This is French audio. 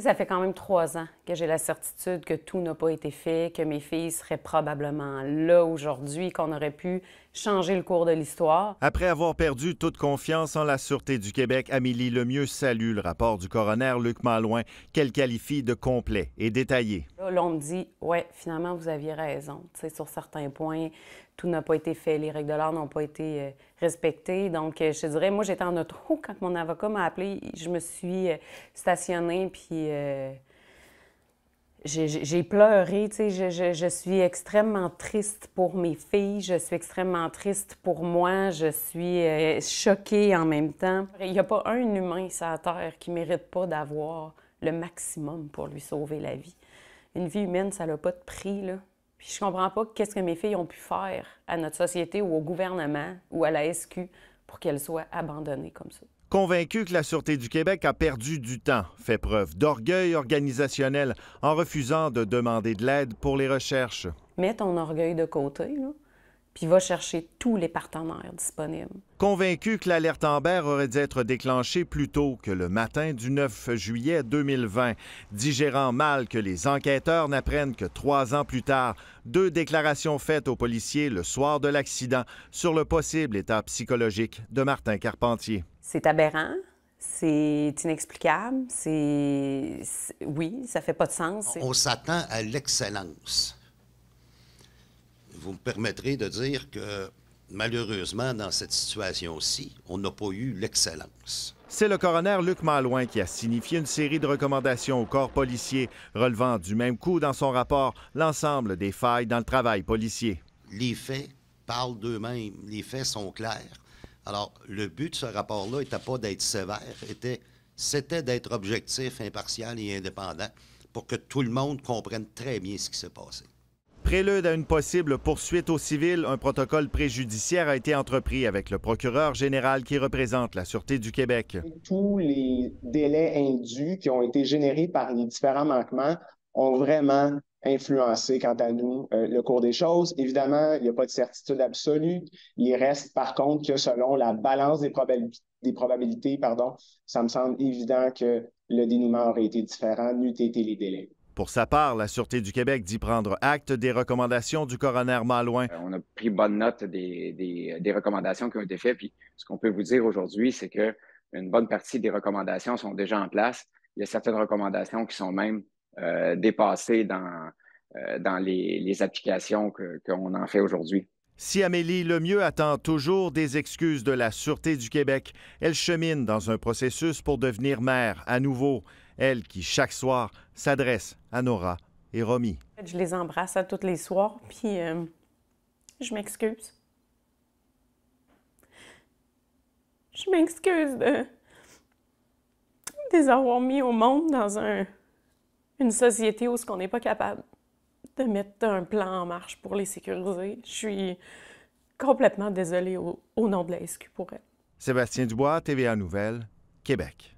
ça fait quand même trois ans que j'ai la certitude que tout n'a pas été fait, que mes filles seraient probablement là aujourd'hui, qu'on aurait pu changer le cours de l'histoire. Après avoir perdu toute confiance en la Sûreté du Québec, Amélie Lemieux salue le rapport du coroner Luc Malouin, qu'elle qualifie de complet et détaillé. Là, me dit, ouais, finalement, vous aviez raison. sais, sur certains points, tout n'a pas été fait, les règles de l'art n'ont pas été euh, donc, euh, je dirais, moi, j'étais en auto quand mon avocat m'a appelé. Je me suis euh, stationnée, puis euh, j'ai pleuré. Tu sais, je, suis extrêmement triste pour mes filles. Je suis extrêmement triste pour moi. Je suis choquée en même temps. Il n'y a pas un humain sur la Terre qui ne mérite pas d'avoir le maximum pour lui sauver la vie. Une vie humaine, ça n'a pas de prix, là je comprends pas qu'est-ce que mes filles ont pu faire à notre société ou au gouvernement ou à la SQ pour qu'elles soient abandonnées comme ça. Convaincu que la Sûreté du Québec a perdu du temps, fait preuve d'orgueil organisationnel en refusant de demander de l'aide pour les recherches. Mets ton orgueil de côté. Là puis va chercher tous les partenaires disponibles. Convaincu que l'alerte Amber aurait dû être déclenchée plus tôt que le matin du 9 juillet 2020, digérant mal que les enquêteurs n'apprennent que trois ans plus tard deux déclarations faites aux policiers le soir de l'accident sur le possible état psychologique de Martin Carpentier. C'est aberrant, c'est inexplicable, c'est... Oui, ça fait pas de sens. On s'attend à l'excellence vous me permettrez de dire que malheureusement, dans cette situation-ci, on n'a pas eu l'excellence. C'est le coroner Luc Malouin qui a signifié une série de recommandations au corps policier, relevant du même coup dans son rapport l'ensemble des failles dans le travail policier. Les faits parlent d'eux-mêmes, les faits sont clairs. Alors, le but de ce rapport-là n'était pas d'être sévère, était, c'était d'être objectif, impartial et indépendant pour que tout le monde comprenne très bien ce qui s'est passé. Prélude à une possible poursuite au civil, un protocole préjudiciaire a été entrepris avec le procureur général qui représente la Sûreté du Québec. Tous les délais induits qui ont été générés par les différents manquements ont vraiment influencé, quant à nous, euh, le cours des choses. Évidemment, il n'y a pas de certitude absolue. Il reste, par contre, que selon la balance des, probabilités, des probabilités pardon, ça me semble évident que le dénouement aurait été différent, n'eût été les délais. Pour sa part, la Sûreté du Québec dit prendre acte des recommandations du coroner Malouin. Euh, on a pris bonne note des, recommandations qui ont été faites. Puis ce qu'on peut vous dire aujourd'hui, c'est qu'une bonne partie des recommandations sont déjà en place. Il y a certaines recommandations qui sont même euh, dépassées dans, euh, dans les, applications qu'on en fait aujourd'hui. Si Amélie Le Mieux attend toujours des excuses de la Sûreté du Québec, elle chemine dans un processus pour devenir mère à nouveau, elle qui chaque soir s'adresse à Nora et Romy. Je les embrasse à tous les soirs, puis euh, je m'excuse. Je m'excuse de... de les avoir mis au monde dans une société où ce qu'on n'est pas capable de mettre un plan en marche pour les sécuriser. Je suis complètement désolée au, nom de la SQ pour elle. Sébastien Dubois, TVA Nouvelles, Québec.